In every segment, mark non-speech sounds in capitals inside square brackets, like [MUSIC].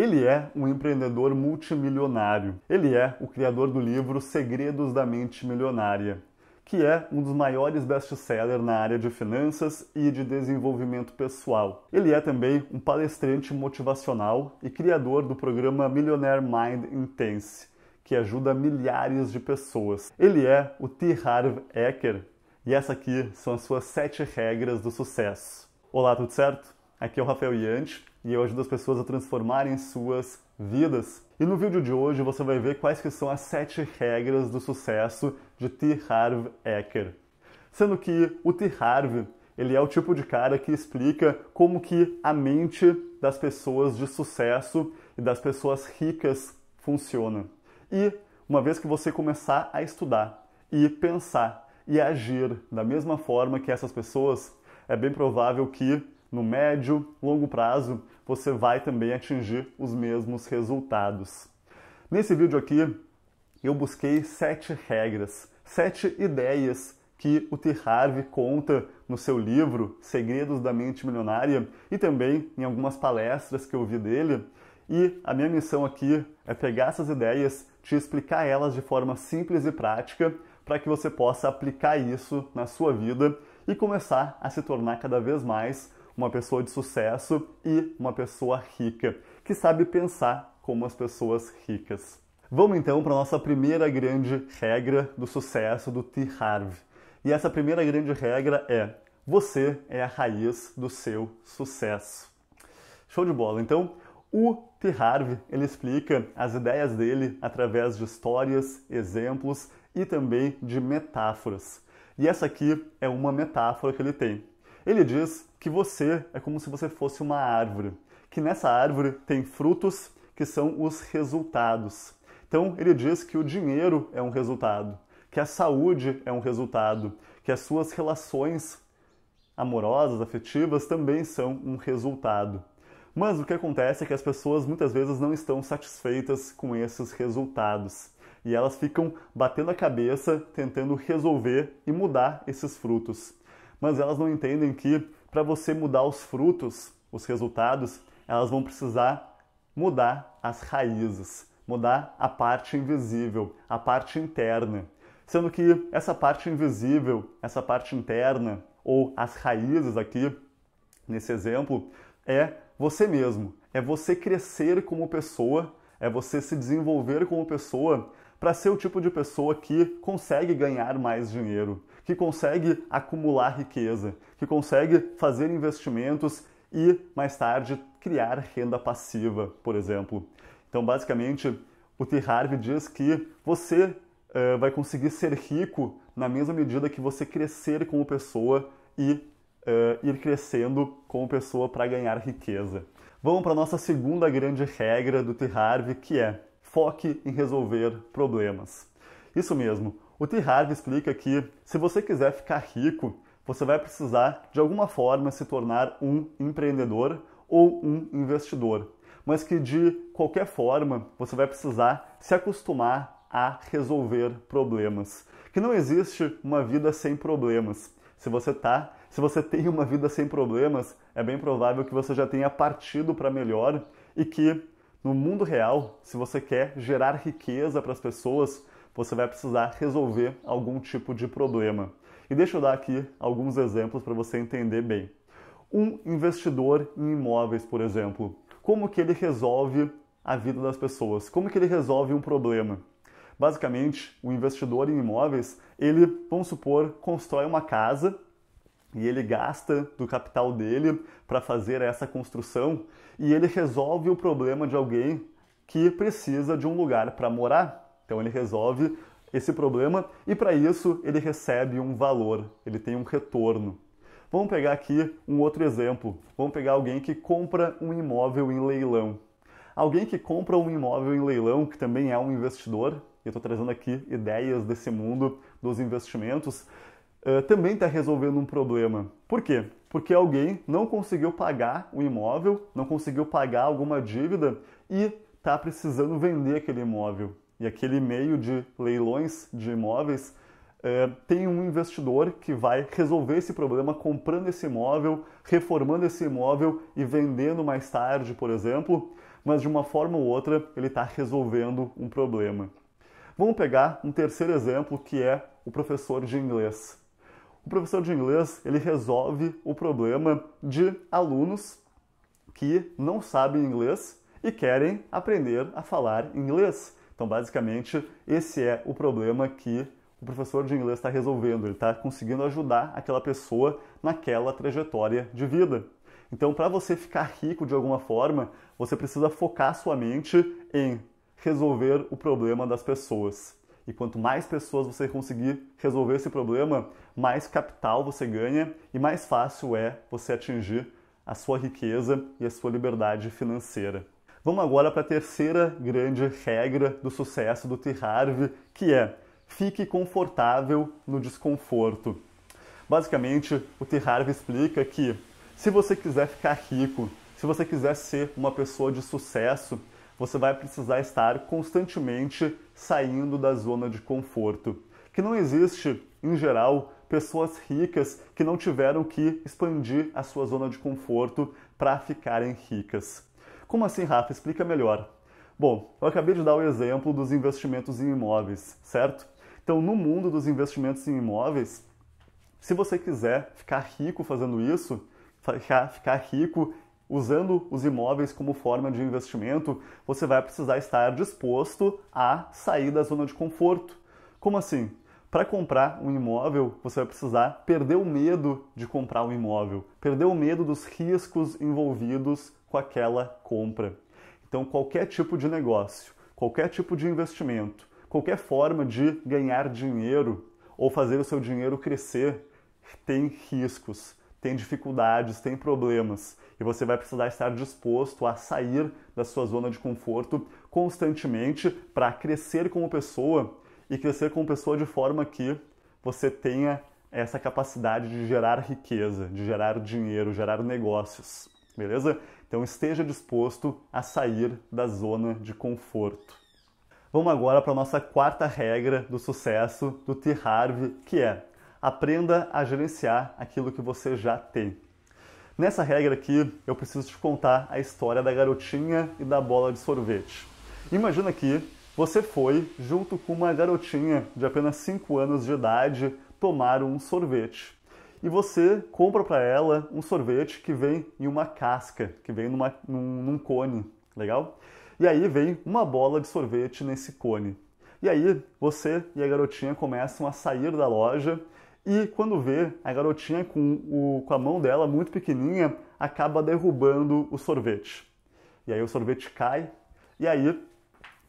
Ele é um empreendedor multimilionário. Ele é o criador do livro Segredos da Mente Milionária, que é um dos maiores best-sellers na área de finanças e de desenvolvimento pessoal. Ele é também um palestrante motivacional e criador do programa Millionaire Mind Intense, que ajuda milhares de pessoas. Ele é o T. Harv Eker e essa aqui são as suas sete regras do sucesso. Olá, tudo certo? Aqui é o Rafael Yanti e eu ajudo as pessoas a transformarem suas vidas. E no vídeo de hoje você vai ver quais que são as sete regras do sucesso de T. Harv Eker. Sendo que o T. Harv, ele é o tipo de cara que explica como que a mente das pessoas de sucesso e das pessoas ricas funciona. E uma vez que você começar a estudar e pensar e agir da mesma forma que essas pessoas, é bem provável que no médio, longo prazo, você vai também atingir os mesmos resultados. Nesse vídeo aqui, eu busquei sete regras, sete ideias que o T. Harvey conta no seu livro Segredos da Mente Milionária e também em algumas palestras que eu vi dele. E a minha missão aqui é pegar essas ideias, te explicar elas de forma simples e prática para que você possa aplicar isso na sua vida e começar a se tornar cada vez mais uma pessoa de sucesso e uma pessoa rica, que sabe pensar como as pessoas ricas. Vamos então para a nossa primeira grande regra do sucesso do T. Harv. E essa primeira grande regra é: você é a raiz do seu sucesso. Show de bola. Então, o T. Harv, ele explica as ideias dele através de histórias, exemplos e também de metáforas. E essa aqui é uma metáfora que ele tem. Ele diz que você é como se você fosse uma árvore, que nessa árvore tem frutos que são os resultados. Então, ele diz que o dinheiro é um resultado, que a saúde é um resultado, que as suas relações amorosas, afetivas também são um resultado. Mas o que acontece é que as pessoas muitas vezes não estão satisfeitas com esses resultados e elas ficam batendo a cabeça tentando resolver e mudar esses frutos mas elas não entendem que para você mudar os frutos, os resultados, elas vão precisar mudar as raízes, mudar a parte invisível, a parte interna. Sendo que essa parte invisível, essa parte interna, ou as raízes aqui, nesse exemplo, é você mesmo, é você crescer como pessoa, é você se desenvolver como pessoa para ser o tipo de pessoa que consegue ganhar mais dinheiro, que consegue acumular riqueza, que consegue fazer investimentos e mais tarde criar renda passiva, por exemplo. Então, basicamente, o T. Harvey diz que você uh, vai conseguir ser rico na mesma medida que você crescer como pessoa e uh, ir crescendo como pessoa para ganhar riqueza. Vamos para a nossa segunda grande regra do T. Harvey, que é foque em resolver problemas. Isso mesmo, o T. Harvey explica que se você quiser ficar rico, você vai precisar de alguma forma se tornar um empreendedor ou um investidor, mas que de qualquer forma você vai precisar se acostumar a resolver problemas. Que não existe uma vida sem problemas. Se você tá, se você tem uma vida sem problemas, é bem provável que você já tenha partido para melhor e que no mundo real, se você quer gerar riqueza para as pessoas, você vai precisar resolver algum tipo de problema. E deixa eu dar aqui alguns exemplos para você entender bem. Um investidor em imóveis, por exemplo, como que ele resolve a vida das pessoas? Como que ele resolve um problema? Basicamente, o investidor em imóveis, ele, vamos supor, constrói uma casa e ele gasta do capital dele para fazer essa construção e ele resolve o problema de alguém que precisa de um lugar para morar. Então ele resolve esse problema e para isso ele recebe um valor, ele tem um retorno. Vamos pegar aqui um outro exemplo. Vamos pegar alguém que compra um imóvel em leilão. Alguém que compra um imóvel em leilão, que também é um investidor, e eu estou trazendo aqui ideias desse mundo dos investimentos, uh, também está resolvendo um problema. Por quê? Porque alguém não conseguiu pagar o imóvel, não conseguiu pagar alguma dívida e está precisando vender aquele imóvel e aquele meio de leilões de imóveis, é, tem um investidor que vai resolver esse problema comprando esse imóvel, reformando esse imóvel e vendendo mais tarde, por exemplo, mas de uma forma ou outra ele está resolvendo um problema. Vamos pegar um terceiro exemplo que é o professor de inglês. O professor de inglês ele resolve o problema de alunos que não sabem inglês e querem aprender a falar inglês. Então, basicamente, esse é o problema que o professor de inglês está resolvendo. Ele está conseguindo ajudar aquela pessoa naquela trajetória de vida. Então, para você ficar rico de alguma forma, você precisa focar sua mente em resolver o problema das pessoas. E quanto mais pessoas você conseguir resolver esse problema, mais capital você ganha e mais fácil é você atingir a sua riqueza e a sua liberdade financeira. Vamos agora para a terceira grande regra do sucesso do T. Harv, que é fique confortável no desconforto. Basicamente, o T. Harv explica que se você quiser ficar rico, se você quiser ser uma pessoa de sucesso, você vai precisar estar constantemente saindo da zona de conforto. Que não existe, em geral, pessoas ricas que não tiveram que expandir a sua zona de conforto para ficarem ricas. Como assim, Rafa? Explica melhor. Bom, eu acabei de dar o exemplo dos investimentos em imóveis, certo? Então, no mundo dos investimentos em imóveis, se você quiser ficar rico fazendo isso, ficar rico usando os imóveis como forma de investimento, você vai precisar estar disposto a sair da zona de conforto. Como assim? Para comprar um imóvel, você vai precisar perder o medo de comprar um imóvel, perder o medo dos riscos envolvidos com aquela compra. Então, qualquer tipo de negócio, qualquer tipo de investimento, qualquer forma de ganhar dinheiro ou fazer o seu dinheiro crescer tem riscos, tem dificuldades, tem problemas e você vai precisar estar disposto a sair da sua zona de conforto constantemente para crescer como pessoa e crescer como pessoa de forma que você tenha essa capacidade de gerar riqueza, de gerar dinheiro, gerar negócios, beleza? Então esteja disposto a sair da zona de conforto. Vamos agora para a nossa quarta regra do sucesso do T. Harv, que é: aprenda a gerenciar aquilo que você já tem. Nessa regra aqui, eu preciso te contar a história da garotinha e da bola de sorvete. Imagina que você foi, junto com uma garotinha de apenas 5 anos de idade, tomar um sorvete e você compra para ela um sorvete que vem em uma casca, que vem numa, num, num cone, legal? E aí vem uma bola de sorvete nesse cone. E aí você e a garotinha começam a sair da loja e quando vê a garotinha com, o, com a mão dela muito pequenininha acaba derrubando o sorvete. E aí o sorvete cai e aí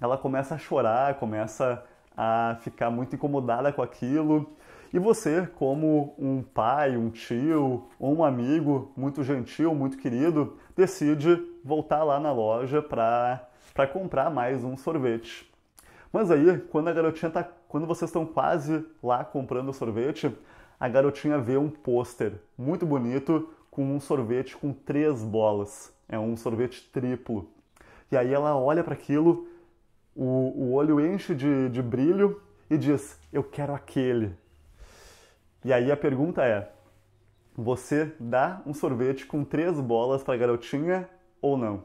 ela começa a chorar, começa a ficar muito incomodada com aquilo. E você, como um pai, um tio ou um amigo muito gentil, muito querido, decide voltar lá na loja para comprar mais um sorvete. Mas aí, quando a garotinha tá, quando vocês estão quase lá comprando o sorvete, a garotinha vê um pôster muito bonito com um sorvete com três bolas. É um sorvete triplo. E aí ela olha para aquilo, o, o olho enche de, de brilho e diz: Eu quero aquele. E aí a pergunta é: você dá um sorvete com três bolas para a garotinha ou não?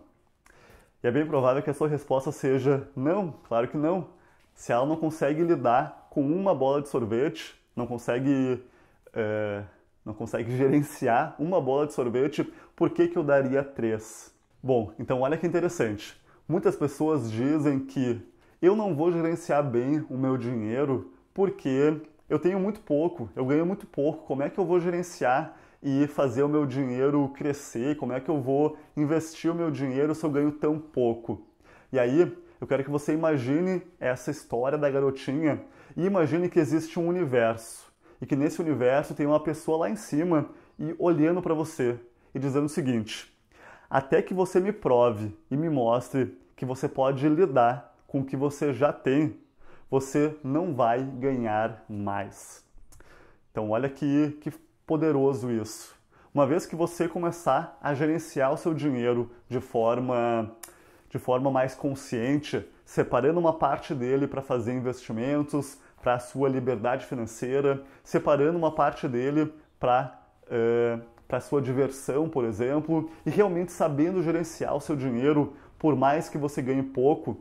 E é bem provável que a sua resposta seja não, claro que não. Se ela não consegue lidar com uma bola de sorvete, não consegue, é, não consegue [LAUGHS] gerenciar uma bola de sorvete, por que, que eu daria três? Bom, então olha que interessante. Muitas pessoas dizem que eu não vou gerenciar bem o meu dinheiro porque eu tenho muito pouco, eu ganho muito pouco, como é que eu vou gerenciar e fazer o meu dinheiro crescer? Como é que eu vou investir o meu dinheiro se eu ganho tão pouco? E aí, eu quero que você imagine essa história da garotinha e imagine que existe um universo e que nesse universo tem uma pessoa lá em cima e olhando para você e dizendo o seguinte: até que você me prove e me mostre que você pode lidar com o que você já tem, você não vai ganhar mais. Então, olha que, que poderoso isso. Uma vez que você começar a gerenciar o seu dinheiro de forma, de forma mais consciente, separando uma parte dele para fazer investimentos, para a sua liberdade financeira, separando uma parte dele para uh, para sua diversão, por exemplo, e realmente sabendo gerenciar o seu dinheiro, por mais que você ganhe pouco,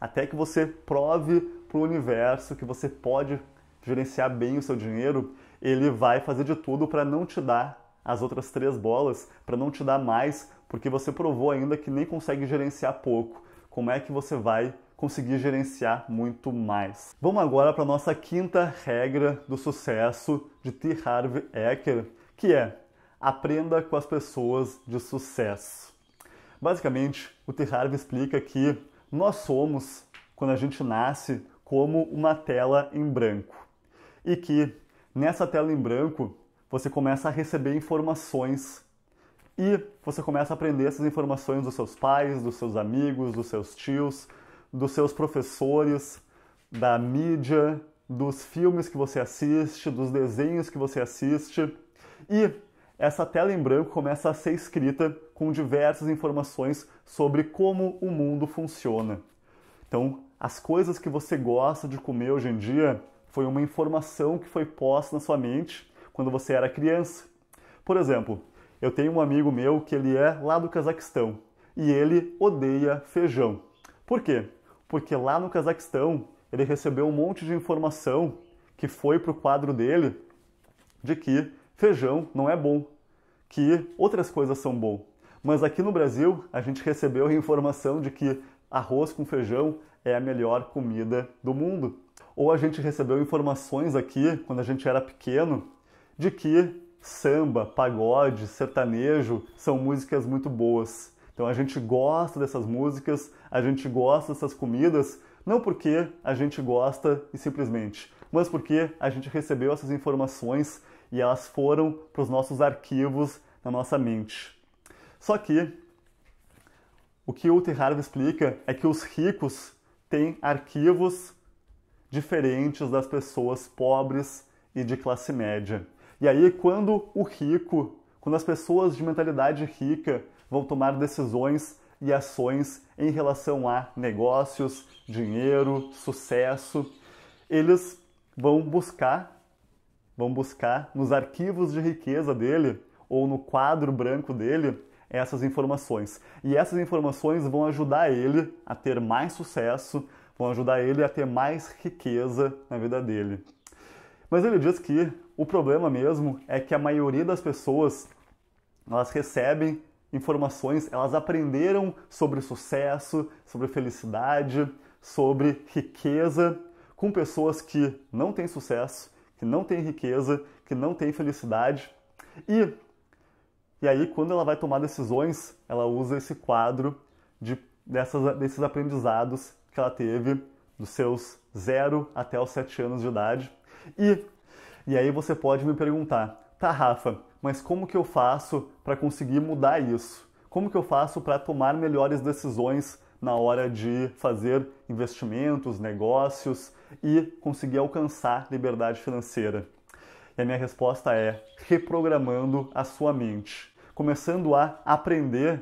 até que você prove para o universo que você pode gerenciar bem o seu dinheiro, ele vai fazer de tudo para não te dar as outras três bolas, para não te dar mais, porque você provou ainda que nem consegue gerenciar pouco. Como é que você vai conseguir gerenciar muito mais? Vamos agora para a nossa quinta regra do sucesso de T. Harv Eker, que é aprenda com as pessoas de sucesso. Basicamente, o T. Harv explica que nós somos, quando a gente nasce, como uma tela em branco. E que nessa tela em branco você começa a receber informações e você começa a aprender essas informações dos seus pais, dos seus amigos, dos seus tios, dos seus professores, da mídia, dos filmes que você assiste, dos desenhos que você assiste. E essa tela em branco começa a ser escrita com diversas informações sobre como o mundo funciona. Então, as coisas que você gosta de comer hoje em dia foi uma informação que foi posta na sua mente quando você era criança. Por exemplo, eu tenho um amigo meu que ele é lá do Cazaquistão e ele odeia feijão. Por quê? Porque lá no Cazaquistão ele recebeu um monte de informação que foi para o quadro dele de que feijão não é bom, que outras coisas são bom. Mas aqui no Brasil, a gente recebeu a informação de que arroz com feijão é a melhor comida do mundo. Ou a gente recebeu informações aqui, quando a gente era pequeno, de que samba, pagode, sertanejo são músicas muito boas. Então a gente gosta dessas músicas, a gente gosta dessas comidas, não porque a gente gosta e simplesmente, mas porque a gente recebeu essas informações e elas foram para os nossos arquivos na nossa mente. Só que o que o Terrarvo explica é que os ricos têm arquivos diferentes das pessoas pobres e de classe média. E aí, quando o rico, quando as pessoas de mentalidade rica vão tomar decisões e ações em relação a negócios, dinheiro, sucesso, eles vão buscar vão buscar nos arquivos de riqueza dele ou no quadro branco dele essas informações. E essas informações vão ajudar ele a ter mais sucesso, vão ajudar ele a ter mais riqueza na vida dele. Mas ele diz que o problema mesmo é que a maioria das pessoas elas recebem informações, elas aprenderam sobre sucesso, sobre felicidade, sobre riqueza com pessoas que não têm sucesso, que não tem riqueza, que não tem felicidade. E, e aí, quando ela vai tomar decisões, ela usa esse quadro de, dessas, desses aprendizados que ela teve dos seus 0 até os 7 anos de idade. E, e aí você pode me perguntar, tá, Rafa, mas como que eu faço para conseguir mudar isso? Como que eu faço para tomar melhores decisões na hora de fazer investimentos, negócios e conseguir alcançar liberdade financeira? E a minha resposta é reprogramando a sua mente, começando a aprender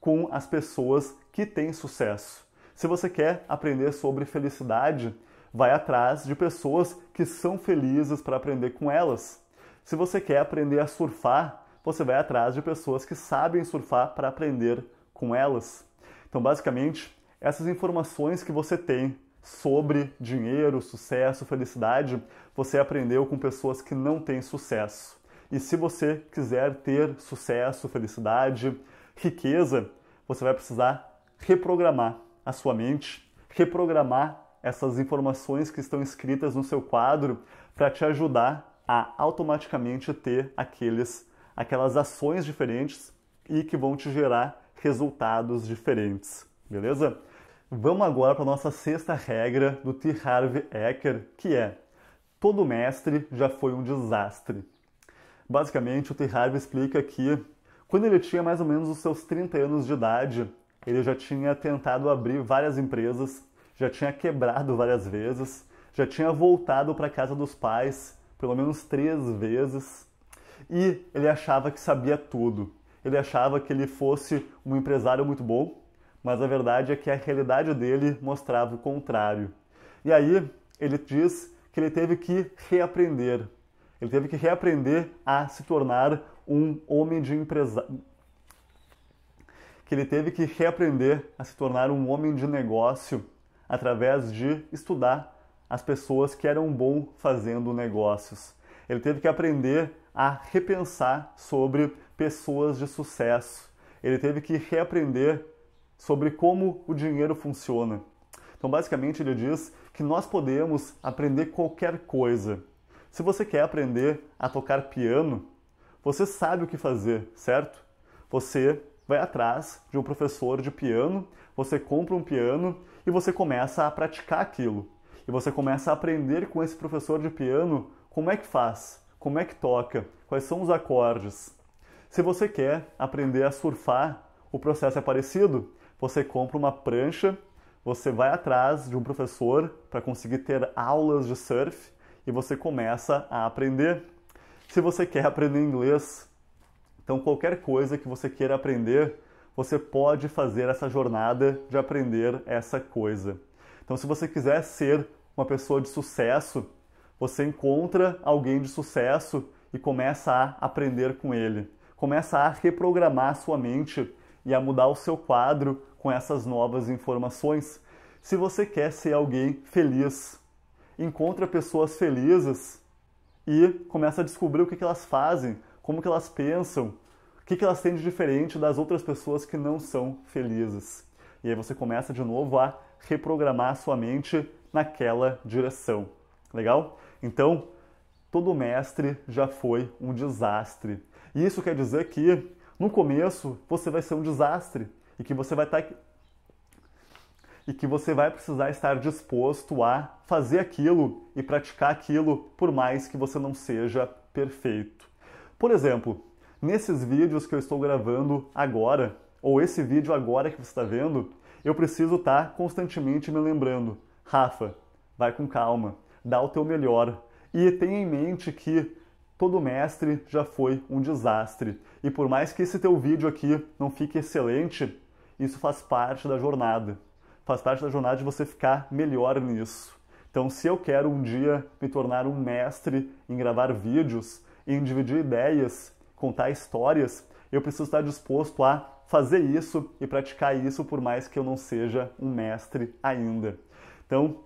com as pessoas que têm sucesso. Se você quer aprender sobre felicidade, vai atrás de pessoas que são felizes para aprender com elas. Se você quer aprender a surfar, você vai atrás de pessoas que sabem surfar para aprender com elas. Então, basicamente, essas informações que você tem sobre dinheiro, sucesso, felicidade, você aprendeu com pessoas que não têm sucesso. E se você quiser ter sucesso, felicidade, riqueza, você vai precisar reprogramar a sua mente, reprogramar essas informações que estão escritas no seu quadro para te ajudar a automaticamente ter aqueles aquelas ações diferentes e que vão te gerar resultados diferentes, beleza? Vamos agora para a nossa sexta regra do T. Harvey Ecker, que é todo mestre já foi um desastre. Basicamente, o T. Harvey explica que quando ele tinha mais ou menos os seus 30 anos de idade, ele já tinha tentado abrir várias empresas, já tinha quebrado várias vezes, já tinha voltado para casa dos pais pelo menos três vezes e ele achava que sabia tudo ele achava que ele fosse um empresário muito bom, mas a verdade é que a realidade dele mostrava o contrário. E aí ele diz que ele teve que reaprender. Ele teve que reaprender a se tornar um homem de empresário. que ele teve que reaprender a se tornar um homem de negócio através de estudar as pessoas que eram bom fazendo negócios. Ele teve que aprender a repensar sobre pessoas de sucesso. Ele teve que reaprender sobre como o dinheiro funciona. Então, basicamente, ele diz que nós podemos aprender qualquer coisa. Se você quer aprender a tocar piano, você sabe o que fazer, certo? Você vai atrás de um professor de piano, você compra um piano e você começa a praticar aquilo. E você começa a aprender com esse professor de piano como é que faz, como é que toca, quais são os acordes. Se você quer aprender a surfar, o processo é parecido. Você compra uma prancha, você vai atrás de um professor para conseguir ter aulas de surf e você começa a aprender. Se você quer aprender inglês, então qualquer coisa que você queira aprender, você pode fazer essa jornada de aprender essa coisa. Então, se você quiser ser uma pessoa de sucesso, você encontra alguém de sucesso e começa a aprender com ele começa a reprogramar sua mente e a mudar o seu quadro com essas novas informações. Se você quer ser alguém feliz, encontra pessoas felizes e começa a descobrir o que elas fazem, como que elas pensam, o que elas têm de diferente das outras pessoas que não são felizes. E aí você começa de novo a reprogramar sua mente naquela direção. Legal? Então, todo mestre já foi um desastre e isso quer dizer que no começo você vai ser um desastre e que você vai estar tá, e que você vai precisar estar disposto a fazer aquilo e praticar aquilo por mais que você não seja perfeito. Por exemplo, nesses vídeos que eu estou gravando agora, ou esse vídeo agora que você está vendo, eu preciso estar tá constantemente me lembrando: Rafa, vai com calma, dá o teu melhor e tenha em mente que todo mestre já foi um desastre. E por mais que esse teu vídeo aqui não fique excelente, isso faz parte da jornada. Faz parte da jornada de você ficar melhor nisso. Então, se eu quero um dia me tornar um mestre em gravar vídeos, em dividir ideias, contar histórias, eu preciso estar disposto a fazer isso e praticar isso, por mais que eu não seja um mestre ainda. Então,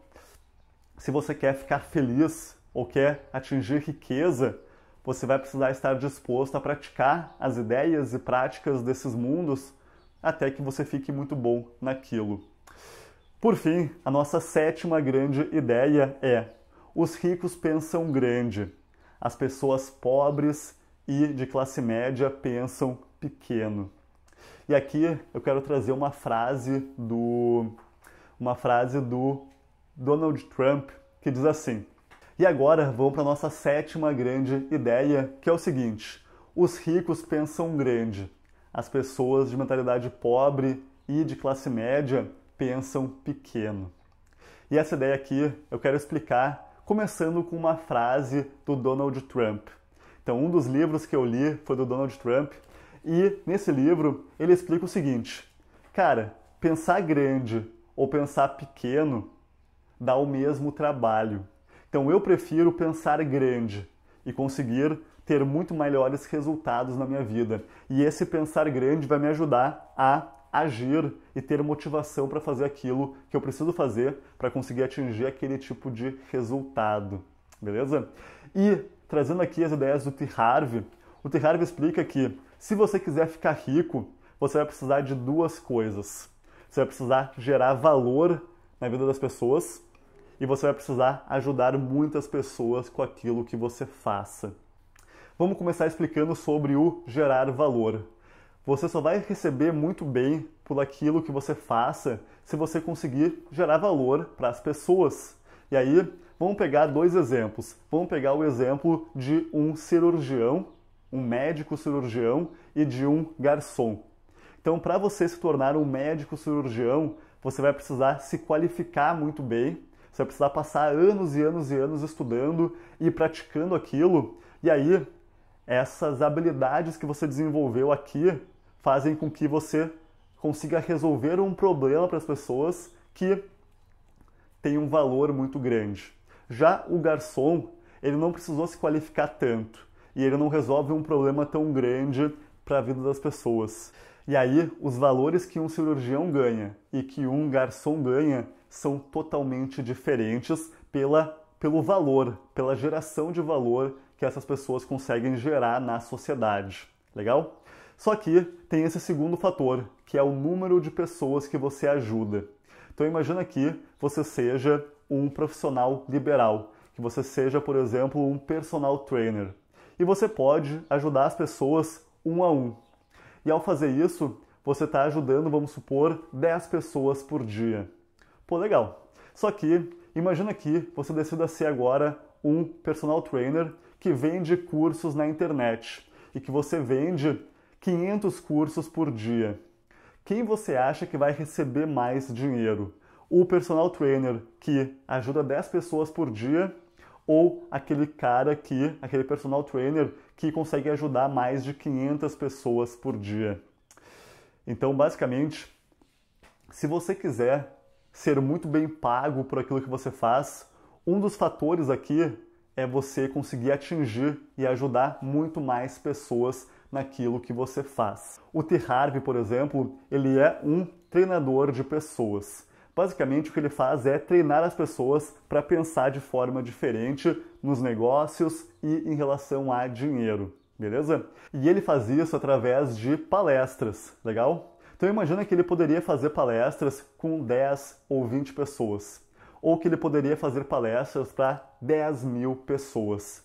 se você quer ficar feliz ou quer atingir riqueza, você vai precisar estar disposto a praticar as ideias e práticas desses mundos até que você fique muito bom naquilo. Por fim, a nossa sétima grande ideia é: os ricos pensam grande, as pessoas pobres e de classe média pensam pequeno. E aqui eu quero trazer uma frase do uma frase do Donald Trump que diz assim: e agora vamos para a nossa sétima grande ideia, que é o seguinte: os ricos pensam grande, as pessoas de mentalidade pobre e de classe média pensam pequeno. E essa ideia aqui eu quero explicar começando com uma frase do Donald Trump. Então, um dos livros que eu li foi do Donald Trump, e nesse livro ele explica o seguinte: cara, pensar grande ou pensar pequeno dá o mesmo trabalho. Então eu prefiro pensar grande e conseguir ter muito melhores resultados na minha vida. E esse pensar grande vai me ajudar a agir e ter motivação para fazer aquilo que eu preciso fazer para conseguir atingir aquele tipo de resultado. Beleza? E trazendo aqui as ideias do T. Harv, o T. Harv explica que se você quiser ficar rico, você vai precisar de duas coisas. Você vai precisar gerar valor na vida das pessoas e você vai precisar ajudar muitas pessoas com aquilo que você faça. Vamos começar explicando sobre o gerar valor. Você só vai receber muito bem por aquilo que você faça se você conseguir gerar valor para as pessoas. E aí, vamos pegar dois exemplos. Vamos pegar o exemplo de um cirurgião, um médico cirurgião e de um garçom. Então, para você se tornar um médico cirurgião, você vai precisar se qualificar muito bem você vai precisar passar anos e anos e anos estudando e praticando aquilo. E aí, essas habilidades que você desenvolveu aqui fazem com que você consiga resolver um problema para as pessoas que tem um valor muito grande. Já o garçom, ele não precisou se qualificar tanto e ele não resolve um problema tão grande para a vida das pessoas. E aí, os valores que um cirurgião ganha e que um garçom ganha são totalmente diferentes pela, pelo valor, pela geração de valor que essas pessoas conseguem gerar na sociedade. Legal? Só que tem esse segundo fator, que é o número de pessoas que você ajuda. Então imagina que você seja um profissional liberal, que você seja, por exemplo, um personal trainer. E você pode ajudar as pessoas um a um. E ao fazer isso, você está ajudando, vamos supor, 10 pessoas por dia. Pô, legal. Só que, imagina que você decida ser agora um personal trainer que vende cursos na internet e que você vende 500 cursos por dia. Quem você acha que vai receber mais dinheiro? O personal trainer que ajuda 10 pessoas por dia ou aquele cara que, aquele personal trainer que consegue ajudar mais de 500 pessoas por dia. Então, basicamente, se você quiser ser muito bem pago por aquilo que você faz, um dos fatores aqui é você conseguir atingir e ajudar muito mais pessoas naquilo que você faz. O T. Harvey, por exemplo, ele é um treinador de pessoas. Basicamente, o que ele faz é treinar as pessoas para pensar de forma diferente nos negócios e em relação a dinheiro, beleza? E ele faz isso através de palestras, legal? Então imagina que ele poderia fazer palestras com 10 ou 20 pessoas, ou que ele poderia fazer palestras para 10 mil pessoas.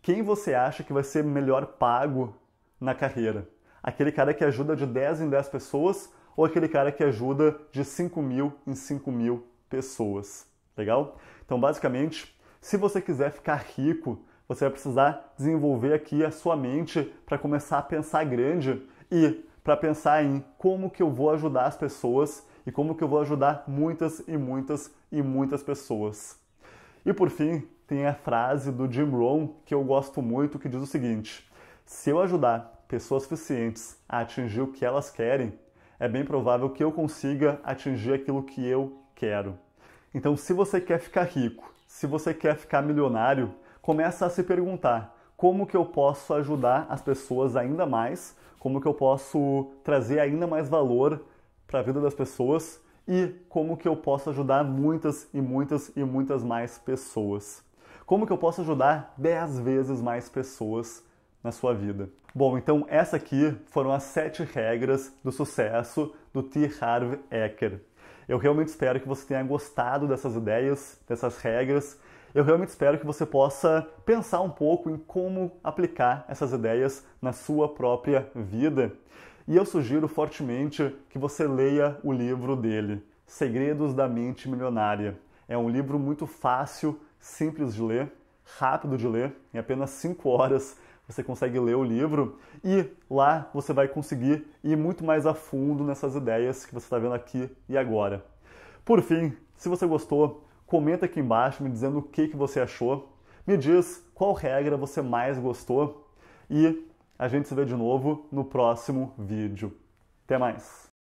Quem você acha que vai ser melhor pago na carreira? Aquele cara que ajuda de 10 em 10 pessoas ou aquele cara que ajuda de 5 mil em 5 mil pessoas. Legal? Então, basicamente, se você quiser ficar rico, você vai precisar desenvolver aqui a sua mente para começar a pensar grande e para pensar em como que eu vou ajudar as pessoas e como que eu vou ajudar muitas e muitas e muitas pessoas. E por fim, tem a frase do Jim Rohn que eu gosto muito que diz o seguinte: Se eu ajudar pessoas suficientes a atingir o que elas querem, é bem provável que eu consiga atingir aquilo que eu quero. Então, se você quer ficar rico, se você quer ficar milionário, começa a se perguntar como que eu posso ajudar as pessoas ainda mais, como que eu posso trazer ainda mais valor para a vida das pessoas e como que eu posso ajudar muitas e muitas e muitas mais pessoas. Como que eu posso ajudar 10 vezes mais pessoas na sua vida? Bom, então essa aqui foram as sete regras do sucesso do T. Harv Eker. Eu realmente espero que você tenha gostado dessas ideias, dessas regras. Eu realmente espero que você possa pensar um pouco em como aplicar essas ideias na sua própria vida. E eu sugiro fortemente que você leia o livro dele, Segredos da Mente Milionária. É um livro muito fácil, simples de ler, rápido de ler, em apenas 5 horas você consegue ler o livro e lá você vai conseguir ir muito mais a fundo nessas ideias que você está vendo aqui e agora. Por fim, se você gostou, comenta aqui embaixo me dizendo o que, que você achou, me diz qual regra você mais gostou e a gente se vê de novo no próximo vídeo. Até mais!